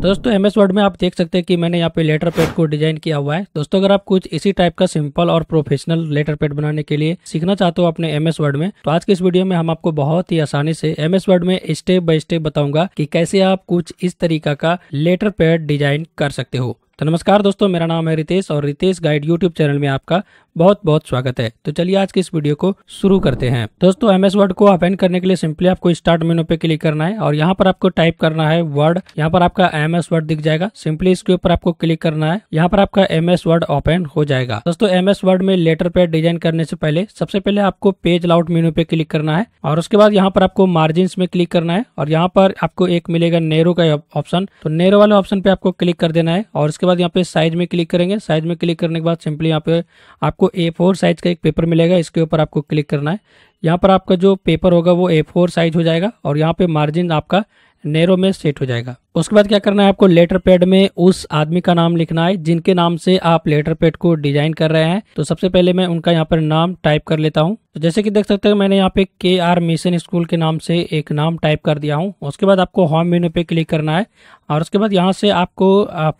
दोस्तों M S Word में आप देख सकते हैं कि मैंने यहाँ पे लेटर पैड को डिजाइन किया हुआ है दोस्तों अगर आप कुछ इसी टाइप का सिंपल और प्रोफेशनल लेटर पैड बनाने के लिए सीखना चाहते हो अपने एम एस वर्ड में तो आज के इस वीडियो में हम आपको बहुत ही आसानी से एम एस वर्ड में स्टेप बाय स्टेप बताऊंगा कि कैसे आप कुछ इस तरीका का लेटर पैड डिजाइन कर सकते हो तो नमस्कार दोस्तों मेरा नाम है रितेश और रितेश गाइड यूट्यूब चैनल में आपका बहुत बहुत स्वागत है तो चलिए आज के इस वीडियो को शुरू करते हैं दोस्तों एम एस वर्ड को ओपन करने के लिए सिंपली आपको स्टार्ट मेनू पे क्लिक करना है और यहाँ पर आपको टाइप करना है वर्ड यहाँ पर आपका एम एस वर्ड दिख जाएगा सिंपली इसके ऊपर आपको क्लिक करना है यहाँ पर आपका एम एस वर्ड ओपन हो जाएगा दोस्तों एम एस वर्ड में लेटर पे डिजाइन करने से पहले सबसे पहले आपको पेज लाउट मेनू पे क्लिक करना है और उसके बाद यहाँ पर आपको मार्जिन में क्लिक करना है और यहाँ पर आपको एक मिलेगा नेरो का ऑप्शन तो नेरो वाले ऑप्शन पे आपको क्लिक कर देना है और उसके बाद यहाँ पे साइज में क्लिक करेंगे साइज में क्लिक करने के बाद सिंपली यहाँ पे आप आपको ए फोर साइज़ का एक पेपर मिलेगा इसके ऊपर आपको क्लिक करना है यहाँ पर आपका जो पेपर होगा वो ए फोर साइज़ हो जाएगा और यहाँ पर मार्जिन आपका नेरो में सेट हो जाएगा उसके बाद क्या करना है आपको लेटर पैड में उस आदमी का नाम लिखना है जिनके नाम से आप लेटर पैड को डिजाइन कर रहे हैं तो सबसे पहले मैं उनका यहाँ पर नाम टाइप कर लेता हूँ तो जैसे कि देख सकते हो मैंने यहाँ पे के आर मिशन स्कूल के नाम से एक नाम टाइप कर दिया हूँ उसके बाद आपको होम मेनू पे क्लिक करना है और उसके बाद यहाँ से आपको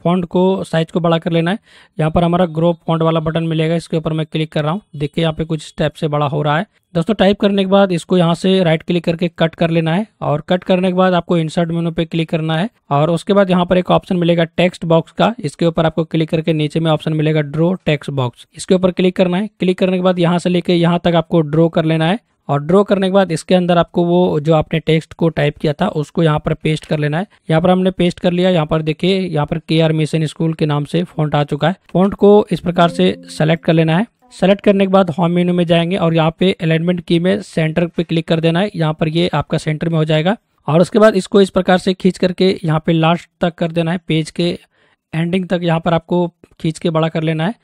फॉन्ट को साइज को बड़ा कर लेना है यहाँ पर हमारा ग्रो फॉन्ट वाला बटन मिलेगा इसके ऊपर मैं क्लिक कर रहा हूँ देखिए यहाँ पे कुछ स्टेप से बड़ा हो रहा है दोस्तों टाइप करने के बाद इसको यहाँ से राइट क्लिक करके कट कर लेना है और कट करने के बाद आपको इंसर्ट मेनू पे क्लिक करना है और उसके बाद यहाँ पर एक ऑप्शन मिलेगा टेक्स्ट बॉक्स का इसके ऊपर आपको क्लिक करके नीचे में ऑप्शन मिलेगा ड्रो टेक्स्ट बॉक्स इसके ऊपर क्लिक करना है क्लिक करने के बाद यहाँ से लेके यहाँ तक आपको ड्रॉ कर लेना है और ड्रॉ करने के बाद इसके अंदर आपको वो जो आपने टेक्स्ट को टाइप किया था उसको यहाँ पर पेस्ट कर लेना है यहाँ पर हमने पेस्ट कर लिया यहाँ पर देखिए यहाँ पर के आर मिशन स्कूल के नाम से फॉन्ट आ चुका है फॉन्ट को इस प्रकार से सेलेक्ट कर लेना है सेलेक्ट करने के बाद होम मेनू में जाएंगे और यहाँ पे अलाइनमेंट की में सेंटर पे क्लिक कर देना है यहाँ पर ये आपका सेंटर में हो जाएगा और उसके बाद इसको इस प्रकार से खींच करके यहाँ पे लास्ट तक कर देना है पेज के एंडिंग तक यहाँ पर आपको खींच के बड़ा कर लेना है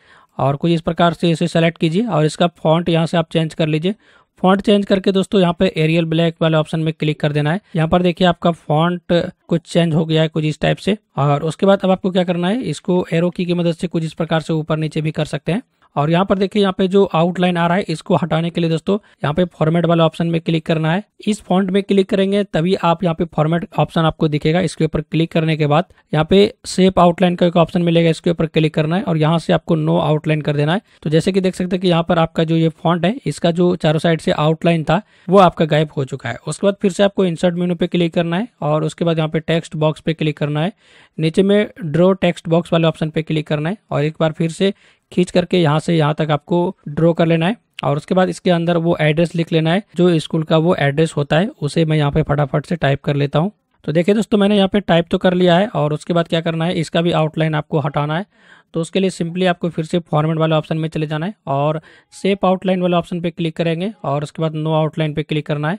और कुछ इस प्रकार से इसे सेलेक्ट कीजिए और इसका फॉन्ट यहाँ से आप चेंज कर लीजिए फॉन्ट चेंज करके दोस्तों यहाँ पे एरियल ब्लैक वाले ऑप्शन में क्लिक कर देना है यहाँ पर देखिए आपका फॉन्ट कुछ चेंज हो गया है कुछ इस टाइप से और उसके बाद अब आपको क्या करना है इसको एरो की, की मदद से कुछ इस प्रकार से ऊपर नीचे भी कर सकते हैं और यहाँ पर देखिए यहाँ पे जो आउटलाइन आ रहा है इसको हटाने के लिए दोस्तों यहाँ पे फॉर्मेट वाले ऑप्शन में क्लिक करना है इस फॉन्ट में क्लिक करेंगे तभी आप यहाँ पे फॉर्मेट ऑप्शन आपको दिखेगा इसके ऊपर क्लिक करने के बाद यहाँ पे सेप आउटलाइन का एक ऑप्शन मिलेगा इसके ऊपर क्लिक करना है और यहाँ से आपको नो आउटलाइन कर देना है तो जैसे कि देख सकते हैं कि यहाँ पर आपका जो ये फॉन्ट है इसका जो चारों साइड से आउटलाइन था वो आपका गायब हो चुका है उसके बाद फिर से आपको इंसर्ट मेनू पे क्लिक करना है और उसके बाद यहाँ पे टेक्स्ट बॉक्स पे क्लिक करना है नीचे में ड्रो टेक्स्ट बॉक्स वाले ऑप्शन पे क्लिक करना है और एक बार फिर से खींच करके यहाँ से यहाँ तक आपको ड्रॉ कर लेना है और उसके बाद इसके अंदर वो एड्रेस लिख लेना है जो स्कूल का वो एड्रेस होता है उसे मैं यहाँ पे फटाफट से टाइप कर लेता हूँ तो देखिए दोस्तों मैंने यहाँ पे टाइप तो कर लिया है और उसके बाद क्या करना है इसका भी आउटलाइन आपको हटाना है तो उसके लिए सिंपली आपको फिर से फॉर्मेट वाले ऑप्शन में चले जाना है और सेप आउटलाइन वाले ऑप्शन पे क्लिक करेंगे और उसके बाद नो आउटलाइन पे क्लिक करना है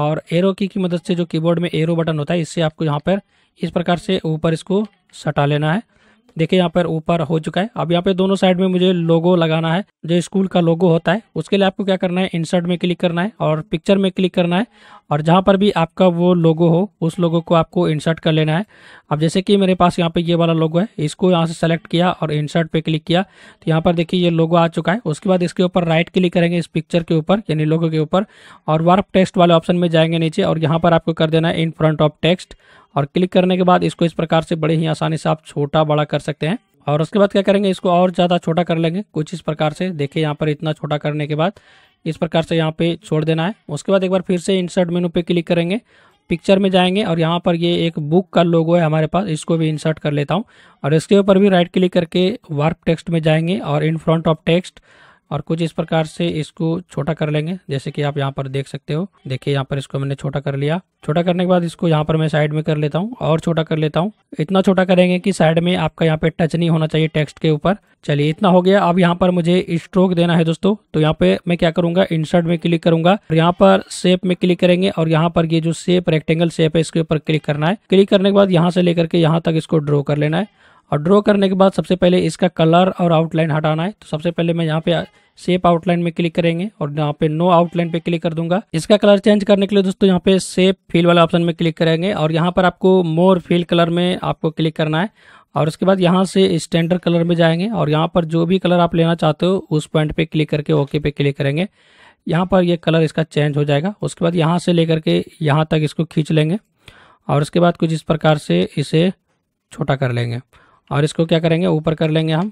और एरो की की मदद से जो कीबोर्ड में एरो बटन होता है इससे आपको यहाँ पर इस प्रकार से ऊपर इसको सटा लेना है देखिए यहाँ पर ऊपर हो चुका है अब यहाँ पे दोनों साइड में मुझे लोगो लगाना है जो स्कूल का लोगो होता है उसके लिए आपको क्या करना है इंसर्ट में क्लिक करना है और पिक्चर में क्लिक करना है और जहाँ पर भी आपका वो लोगो हो उस लोगो को आपको इंसर्ट कर लेना है अब जैसे कि मेरे पास यहाँ पे ये वाला लोगो है इसको यहाँ से सेलेक्ट किया और इंसर्ट पे क्लिक किया तो यहाँ पर देखिए ये लोगो आ चुका है उसके बाद इसके ऊपर राइट क्लिक करेंगे इस पिक्चर के ऊपर यानी लोगो के ऊपर और वर्क टेक्स्ट वाले ऑप्शन में जाएंगे नीचे और यहाँ पर आपको कर देना है इन फ्रंट ऑफ टेक्स्ट और क्लिक करने के बाद इसको इस प्रकार से बड़े ही आसानी से आप छोटा बड़ा कर सकते हैं और उसके बाद क्या करेंगे इसको और ज़्यादा छोटा कर लेंगे कुछ इस प्रकार से देखिए यहाँ पर इतना छोटा करने के बाद इस प्रकार से यहाँ पे छोड़ देना है उसके बाद एक बार फिर से इंसर्ट मेनू पे क्लिक करेंगे पिक्चर में जाएंगे और यहाँ पर ये एक बुक का लोगो है हमारे पास इसको भी इंसर्ट कर लेता हूँ और इसके ऊपर भी राइट क्लिक करके वार्प टेक्स्ट में जाएंगे और इन फ्रंट ऑफ टेक्स्ट और कुछ इस प्रकार से इसको छोटा कर लेंगे जैसे कि आप यहाँ पर देख सकते हो देखिए यहाँ पर इसको मैंने छोटा कर लिया छोटा करने के बाद इसको यहाँ पर मैं साइड में कर लेता हूँ और छोटा कर लेता हूँ इतना छोटा करेंगे कि साइड में आपका यहाँ पे टच नहीं होना चाहिए टेक्स्ट के ऊपर चलिए इतना हो गया अब यहाँ पर मुझे स्ट्रोक देना है दोस्तों तो यहाँ पे मैं क्या करूंगा इंसर्ट में क्लिक करूंगा और यहाँ पर शेप में क्लिक करेंगे और यहाँ पर ये जो शेप रेक्टेंगल शेप है इसके ऊपर क्लिक करना है क्लिक करने के बाद यहाँ से लेकर के यहाँ तक इसको ड्रॉ कर लेना है और ड्रॉ करने के बाद सबसे पहले इसका कलर और आउटलाइन हटाना है तो सबसे पहले मैं यहाँ पे सेप आउटलाइन में क्लिक करेंगे और यहाँ पे नो आउटलाइन पे क्लिक कर दूंगा इसका कलर चेंज करने के लिए दोस्तों यहाँ पे सेप फील वाला ऑप्शन में क्लिक करेंगे और यहाँ पर आपको मोर फील कलर में आपको क्लिक करना है और उसके बाद यहाँ से स्टैंडर्ड कलर में जाएंगे और यहाँ पर जो भी कलर आप लेना चाहते हो उस पॉइंट पे क्लिक करके ओके पे क्लिक करेंगे यहाँ पर ये कलर इसका चेंज हो जाएगा उसके बाद यहाँ से लेकर के यहाँ तक इसको खींच लेंगे और उसके बाद कुछ इस प्रकार से इसे छोटा कर लेंगे और इसको क्या करेंगे ऊपर कर लेंगे हम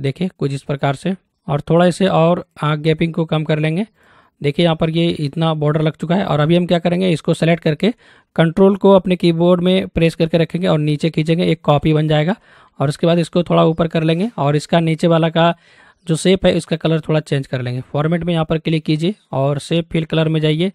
देखिए कुछ इस प्रकार से और थोड़ा इसे और गैपिंग को कम कर लेंगे देखिए यहाँ पर ये इतना बॉर्डर लग चुका है और अभी हम क्या करेंगे इसको सेलेक्ट करके कंट्रोल को अपने कीबोर्ड में प्रेस करके रखेंगे और नीचे खींचेंगे एक कॉपी बन जाएगा और उसके बाद इसको थोड़ा ऊपर कर लेंगे और इसका नीचे वाला का जो सेप है इसका कलर थोड़ा चेंज कर लेंगे फॉर्मेट में यहाँ पर क्लिक कीजिए और सेप फिल कलर में जाइए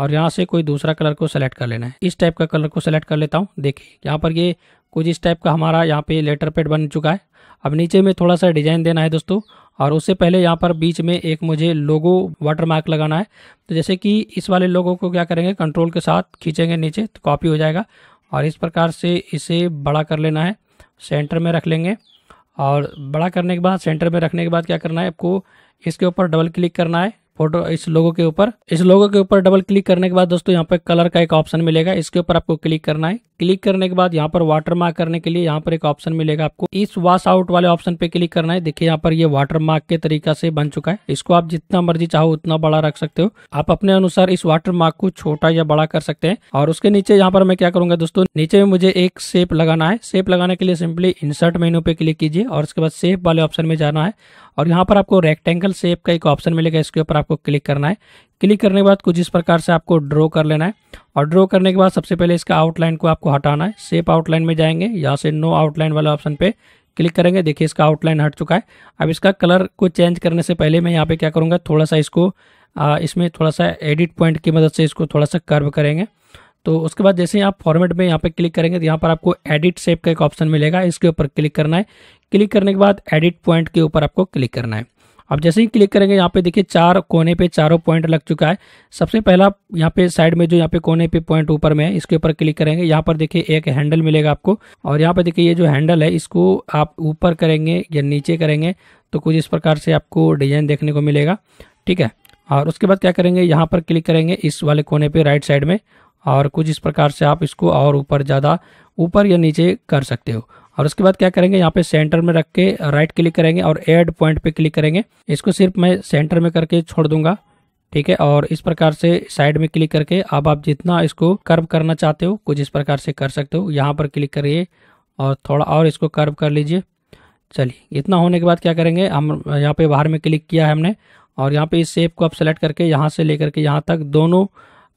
और यहाँ से कोई दूसरा कलर को सेलेक्ट कर लेना है इस टाइप का कलर को सेलेक्ट कर लेता हूँ देखिए यहाँ पर ये कुछ इस टाइप का हमारा यहाँ पे लेटर पेड बन चुका है अब नीचे में थोड़ा सा डिजाइन देना है दोस्तों और उससे पहले यहाँ पर बीच में एक मुझे लोगो वाटर मार्क लगाना है तो जैसे कि इस वाले लोगों को क्या करेंगे कंट्रोल के साथ खींचेंगे नीचे तो कॉपी हो जाएगा और इस प्रकार से इसे बड़ा कर लेना है सेंटर में रख लेंगे और बड़ा करने के बाद सेंटर में रखने के बाद क्या करना है आपको इसके ऊपर डबल क्लिक करना है फोटो इस लोगो के ऊपर इस लोगो के ऊपर डबल क्लिक करने के बाद दोस्तों यहाँ पर कलर का एक ऑप्शन मिलेगा इसके ऊपर आपको क्लिक करना है क्लिक करने के बाद यहाँ पर वाटर मार्क करने के लिए यहाँ पर एक ऑप्शन मिलेगा आपको इस वाश आउट वाले ऑप्शन पे क्लिक करना है देखिए यहाँ पर ये वाटर मार्क के तरीका से बन चुका है इसको आप जितना मर्जी चाहो उतना बड़ा रख सकते हो आप अपने अनुसार इस वाटर मार्क को छोटा या बड़ा कर सकते हैं और उसके नीचे यहाँ पर मैं क्या करूंगा दोस्तों नीचे में मुझे एक शेप लगाना है शेप लगाने के लिए सिंपली इंसर्ट मेन्यू पे क्लिक कीजिए और उसके बाद सेप वाले ऑप्शन में जाना है और यहाँ पर आपको रेक्टेंगल शेप का एक ऑप्शन मिलेगा इसके ऊपर आपको क्लिक करना है क्लिक करने के बाद कुछ इस प्रकार से आपको ड्रॉ कर लेना है और ड्रॉ करने के बाद सबसे पहले इसका आउटलाइन को आपको हटाना है सेप आउटलाइन में जाएंगे यहाँ से नो आउटलाइन वाला ऑप्शन पे क्लिक करेंगे देखिए इसका आउटलाइन हट चुका है अब इसका कलर को चेंज करने से पहले मैं यहाँ पे क्या करूँगा थोड़ा सा इसको आ, इसमें थोड़ा सा एडिट पॉइंट की मदद से इसको थोड़ा सा कर्व करेंगे तो उसके बाद जैसे आप फॉर्मेट में यहाँ पे क्लिक करेंगे तो यहाँ पर आपको एडिट सेप का एक ऑप्शन मिलेगा इसके ऊपर क्लिक करना है क्लिक करने के बाद एडिट पॉइंट के ऊपर आपको क्लिक करना है आप जैसे ही क्लिक करेंगे यहाँ पे देखिए चार कोने पे चारों पॉइंट लग चुका है सबसे पहला यहाँ पे साइड में जो यहाँ पे कोने पे पॉइंट ऊपर में है इसके ऊपर क्लिक करेंगे यहाँ पर देखिए एक हैंडल मिलेगा आपको और यहाँ पर देखिए ये जो हैंडल है इसको आप ऊपर करेंगे या नीचे करेंगे तो कुछ इस प्रकार से आपको डिजाइन देखने को मिलेगा ठीक है और उसके बाद क्या करेंगे यहाँ पर क्लिक करेंगे इस वाले कोने पर राइट साइड में और कुछ इस प्रकार से आप इसको और ऊपर ज़्यादा ऊपर या नीचे कर सकते हो और उसके बाद क्या करेंगे यहाँ पे सेंटर में रख के राइट क्लिक करेंगे और एड पॉइंट पे क्लिक करेंगे इसको सिर्फ मैं सेंटर में करके छोड़ दूंगा ठीक है और इस प्रकार से साइड में क्लिक करके अब आप जितना इसको कर्व करना चाहते हो कुछ इस प्रकार से कर सकते हो यहाँ पर क्लिक करिए और थोड़ा और इसको कर्व कर लीजिए चलिए इतना होने के बाद क्या करेंगे हम यहाँ पे बाहर में क्लिक किया है हमने और यहाँ पे इस शेप को आप सेलेक्ट करके यहाँ से लेकर के यहाँ तक दोनों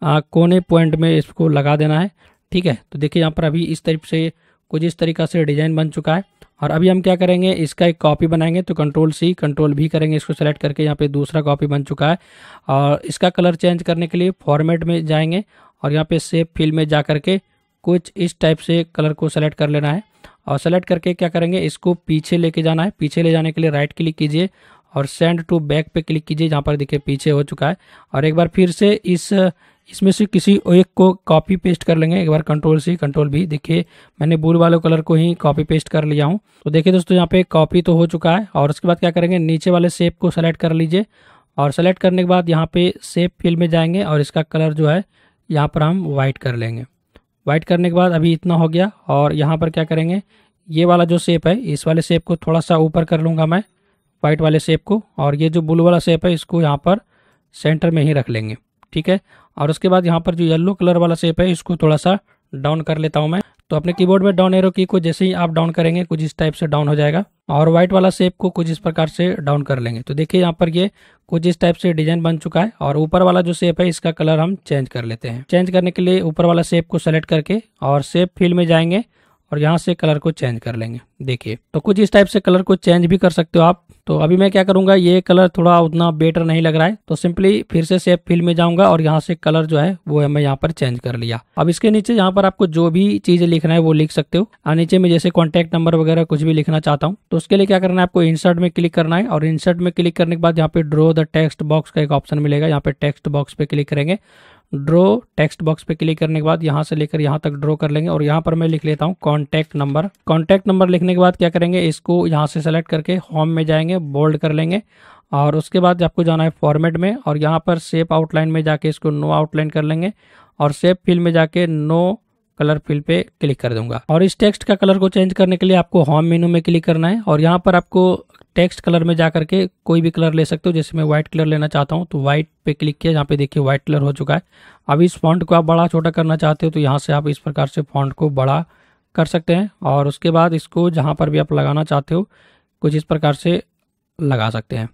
आ, कोने पॉइंट में इसको लगा देना है ठीक है तो देखिए यहाँ पर अभी इस तरीके से कुछ इस तरीका से डिजाइन बन चुका है और अभी हम क्या करेंगे इसका एक कॉपी बनाएंगे तो कंट्रोल सी कंट्रोल भी करेंगे इसको सेलेक्ट करके यहाँ पे दूसरा कॉपी बन चुका है और इसका कलर चेंज करने के लिए फॉर्मेट में जाएंगे और यहाँ पे सेफ फील्ड में जा करके कुछ इस टाइप से कलर को सेलेक्ट कर लेना है और सेलेक्ट करके क्या करेंगे इसको पीछे लेके जाना है पीछे ले जाने के लिए राइट क्लिक कीजिए और सेंड टू बैक पे क्लिक कीजिए जहाँ पर देखिए पीछे हो चुका है और एक बार फिर से इस इसमें से किसी एक को कॉपी पेस्ट कर लेंगे एक बार कंट्रोल सी कंट्रोल भी देखिए मैंने बुल वाले कलर को ही कॉपी पेस्ट कर लिया हूँ तो देखिए दोस्तों यहाँ पे कॉपी तो हो चुका है और उसके बाद क्या करेंगे नीचे वाले शेप को सेलेक्ट कर लीजिए और सेलेक्ट करने के बाद यहाँ पे सेप फील्ड में जाएंगे और इसका कलर जो है यहाँ पर हम वाइट कर लेंगे वाइट करने के बाद अभी इतना हो गया और यहाँ पर क्या करेंगे ये वाला जो शेप है इस वाले शेप को थोड़ा सा ऊपर कर लूँगा मैं वाइट वाले शेप को और ये जो ब्लू वाला शेप है इसको यहाँ पर सेंटर में ही रख लेंगे ठीक है और उसके बाद यहाँ पर जो येलो कलर वाला शेप है इसको थोड़ा सा डाउन कर लेता हूँ मैं तो अपने कीबोर्ड में डाउन एरो की को जैसे ही आप डाउन करेंगे कुछ इस टाइप से डाउन हो जाएगा और व्हाइट वाला शेप को कुछ इस प्रकार से डाउन कर लेंगे तो देखिए यहाँ पर ये कुछ इस टाइप से डिजाइन बन चुका है और ऊपर वाला जो शेप है इसका कलर हम चेंज कर लेते हैं चेंज करने के लिए ऊपर वाला शेप को सेलेक्ट करके और शेप फील्ड में जाएंगे और यहाँ से कलर को चेंज कर लेंगे देखिए तो कुछ इस टाइप से कलर को चेंज भी कर सकते हो आप तो अभी मैं क्या करूंगा ये कलर थोड़ा उतना बेटर नहीं लग रहा है तो सिंपली फिर से सेफ फील्ड में जाऊंगा और यहाँ से कलर जो है वो मैं यहाँ पर चेंज कर लिया अब इसके नीचे यहाँ पर आपको जो भी चीज लिखना है वो लिख सकते हो और नीचे में जैसे कॉन्टेक्ट नंबर वगैरह कुछ भी लिखना चाहता हूँ तो उसके लिए क्या करना है आपको इंसर्ट में क्लिक करना है और इंसर्ट में क्लिक करने के बाद यहाँ पे ड्रो द टेक्स्ट बॉक्स का एक ऑप्शन मिलेगा यहाँ पे टेक्स्ट बॉक्स पे क्लिक करेंगे ड्रो टेक्स्ट बॉक्स पे क्लिक करने के बाद यहाँ से लेकर यहाँ तक ड्रो कर लेंगे और यहाँ पर मैं लिख लेता हूँ कॉन्टैक्ट नंबर कॉन्टैक्ट नंबर लिखने लिखने के बाद क्या करेंगे इसको यहाँ से सेलेक्ट करके होम में जाएंगे बोल्ड कर लेंगे और उसके बाद आपको जाना है फॉर्मेट में और यहाँ पर सेप आउटलाइन में जाके इसको नो आउटलाइन कर लेंगे और सेप फील्ड में जाके नो कलर फील्ड पे क्लिक कर दूंगा और इस टेक्स्ट का कलर को चेंज करने के लिए आपको होम मेनू में क्लिक करना है और यहाँ पर आपको टेक्स्ट कलर में जा करके कोई भी कलर ले सकते हो जैसे मैं व्हाइट कलर लेना चाहता हूँ तो व्हाइट पे क्लिक किया यहाँ पे देखिए व्हाइट कलर हो चुका है अब इस फॉन्ट को आप बड़ा छोटा करना चाहते हो तो यहाँ से आप इस प्रकार से फॉन्ट को बड़ा कर सकते हैं और उसके बाद इसको जहाँ पर भी आप लगाना चाहते हो कुछ इस प्रकार से लगा सकते हैं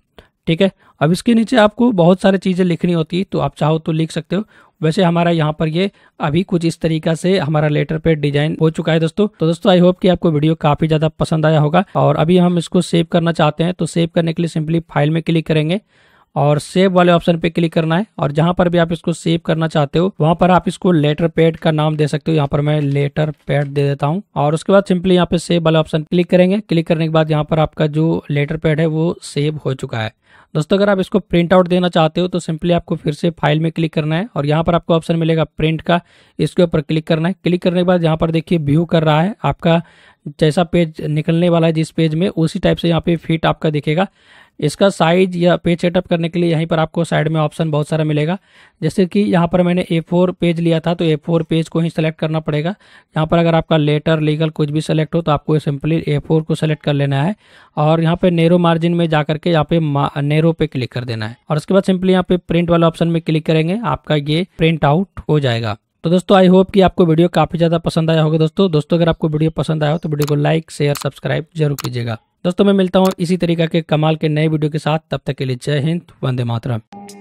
ठीक है अब इसके नीचे आपको बहुत सारी चीज़ें लिखनी होती तो आप चाहो तो लिख सकते हो वैसे हमारा यहाँ पर ये अभी कुछ इस तरीका से हमारा लेटर पे डिजाइन हो चुका है दोस्तों तो दोस्तों आई होप कि आपको वीडियो काफी ज्यादा पसंद आया होगा और अभी हम इसको सेव करना चाहते हैं तो सेव करने के लिए सिंपली फाइल में क्लिक करेंगे और सेव वाले ऑप्शन पे क्लिक करना है और जहां पर भी आप इसको सेव करना चाहते हो वहां पर आप इसको लेटर पैड का नाम दे सकते हो यहाँ पर मैं लेटर पैड दे देता हूँ और उसके बाद सिंपली यहाँ पे सेव वाले ऑप्शन क्लिक करेंगे क्लिक करने के बाद यहाँ पर आपका जो लेटर पैड है वो सेव हो चुका है दोस्तों अगर आप इसको प्रिंट आउट देना चाहते हो तो सिंपली आपको फिर से फाइल में क्लिक करना है और यहाँ पर आपको ऑप्शन मिलेगा प्रिंट का इसके ऊपर क्लिक करना है क्लिक करने के बाद यहाँ पर देखिए व्यू कर रहा है आपका जैसा पेज निकलने वाला है जिस पेज में उसी टाइप से यहाँ पे फिट आपका दिखेगा इसका साइज या पेज सेटअप करने के लिए यहीं पर आपको साइड में ऑप्शन बहुत सारा मिलेगा जैसे कि यहाँ पर मैंने ए फोर पेज लिया था तो ए फोर पेज को ही सेलेक्ट करना पड़ेगा यहाँ पर अगर आपका लेटर लीगल कुछ भी सेलेक्ट हो तो आपको सिंपली ए फोर को सेलेक्ट कर लेना है और यहाँ पे नेरो मार्जिन में जा करके यहाँ पे नेरो पे क्लिक कर देना है और उसके बाद सिंपली यहाँ पे प्रिंट वाले ऑप्शन में क्लिक करेंगे आपका ये प्रिंट आउट हो जाएगा तो दोस्तों आई होप कि आपको वीडियो काफ़ी ज़्यादा पसंद आया होगा दोस्तों दोस्तों अगर आपको वीडियो पसंद आया हो तो वीडियो को लाइक शेयर सब्सक्राइब जरूर कीजिएगा दोस्तों मैं मिलता हूँ इसी तरीके के कमाल के नए वीडियो के साथ तब तक के लिए जय हिंद वंदे मातरम